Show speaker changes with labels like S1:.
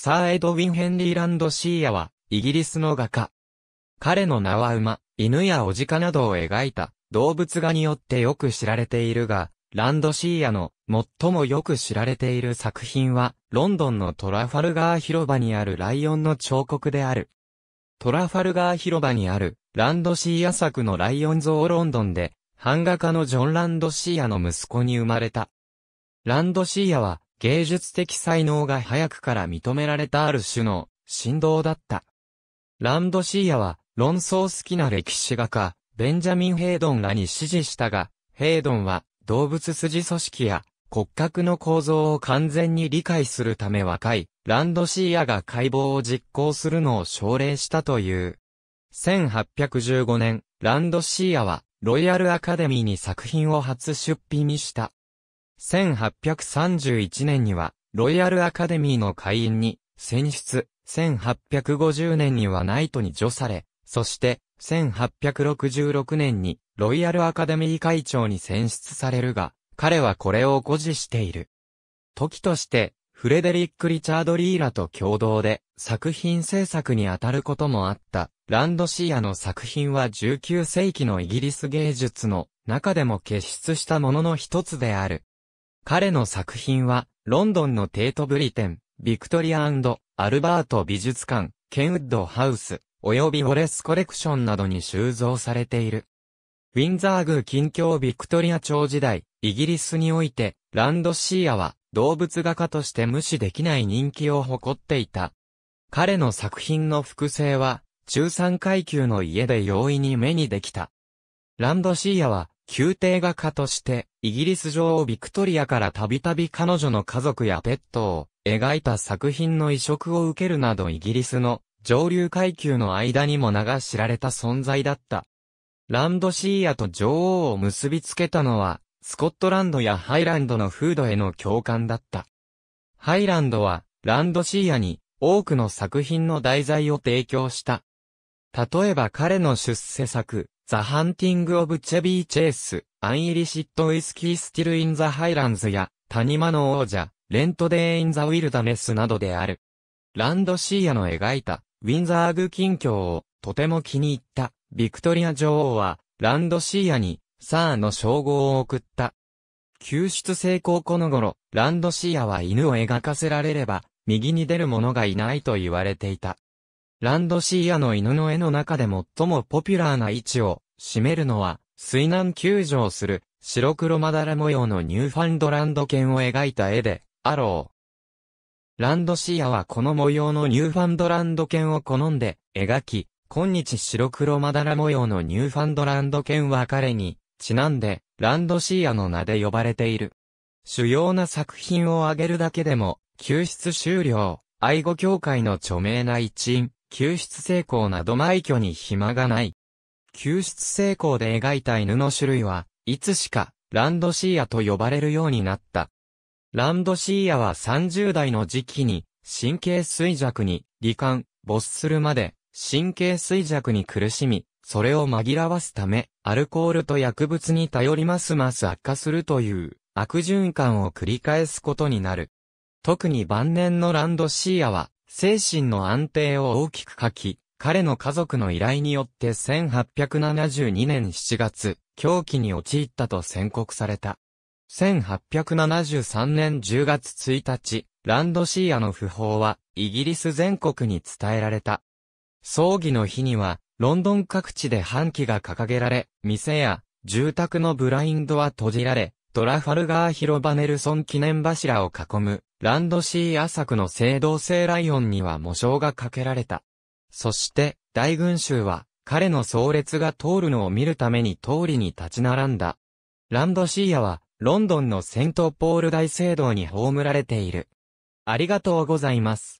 S1: サー・エドウィン・ヘンリー・ランド・シーヤは、イギリスの画家。彼の名は馬、犬やオジカなどを描いた動物画によってよく知られているが、ランドシーヤの最もよく知られている作品は、ロンドンのトラファルガー広場にあるライオンの彫刻である。トラファルガー広場にあるランドシーヤ作のライオン像ロンドンで、版画家のジョン・ランドシーヤの息子に生まれた。ランドシーヤは芸術的才能が早くから認められたある種の振動だった。ランドシーアは論争好きな歴史画家、ベンジャミン・ヘイドンらに支持したが、ヘイドンは動物筋組織や骨格の構造を完全に理解するため若いランドシーアが解剖を実行するのを奨励したという。1815年、ランドシーアはロイヤルアカデミーに作品を初出品した。1831年には、ロイヤルアカデミーの会員に選出、1850年にはナイトに除され、そして、1866年にロイヤルアカデミー会長に選出されるが、彼はこれを誇示している。時として、フレデリック・リチャード・リーラと共同で作品制作に当たることもあった。ランドシーアの作品は19世紀のイギリス芸術の中でも傑出したものの一つである。彼の作品は、ロンドンのテートブリテン、ビクトリアアルバート美術館、ケンウッドハウス、及びウォレスコレクションなどに収蔵されている。ウィンザー宮近況ビクトリア朝時代、イギリスにおいて、ランドシーアは動物画家として無視できない人気を誇っていた。彼の作品の複製は、中産階級の家で容易に目にできた。ランドシーアは、宮廷画家として、イギリス女王ビクトリアからたびたび彼女の家族やペットを描いた作品の移植を受けるなどイギリスの上流階級の間にも名が知られた存在だった。ランドシーアと女王を結びつけたのは、スコットランドやハイランドの風土への共感だった。ハイランドは、ランドシーアに多くの作品の題材を提供した。例えば彼の出世作、ザ・ハンティング・オブ・チェビー・チェイス、アンイリシット・ウイスキー・スティル・イン・ザ・ハイランズや、谷間の王者、レント・デ w イン・ザ・ウィルダ s スなどである。ランドシーアの描いた、ウィンザーグ近況を、とても気に入った、ビクトリア女王は、ランドシーアに、サーの称号を送った。救出成功この頃、ランドシーアは犬を描かせられれば、右に出る者がいないと言われていた。ランドシーアの犬の絵の中で最もポピュラーな位置を占めるのは、水難救助をする白黒まだら模様のニューファンドランド犬を描いた絵で、あろう。ランドシーアはこの模様のニューファンドランド犬を好んで描き、今日白黒まだら模様のニューファンドランド犬は彼に、ちなんで、ランドシーアの名で呼ばれている。主要な作品を挙げるだけでも、救出終了、愛護協会の著名な一員、救出成功など埋挙に暇がない。救出成功で描いた犬の種類は、いつしか、ランドシーアと呼ばれるようになった。ランドシーアは30代の時期に、神経衰弱に、罹患、没するまで、神経衰弱に苦しみ、それを紛らわすため、アルコールと薬物に頼りますます悪化するという、悪循環を繰り返すことになる。特に晩年のランドシーアは、精神の安定を大きく書き、彼の家族の依頼によって1872年7月、狂気に陥ったと宣告された。1873年10月1日、ランドシーアの訃報は、イギリス全国に伝えられた。葬儀の日には、ロンドン各地で半旗が掲げられ、店や、住宅のブラインドは閉じられ、トラファルガー広場ネルソン記念柱を囲む、ランドシーサクの青銅製ライオンには模章がかけられた。そして、大群衆は、彼の葬列が通るのを見るために通りに立ち並んだ。ランドシーアは、ロンドンのセントポール大聖堂に葬られている。ありがとうございます。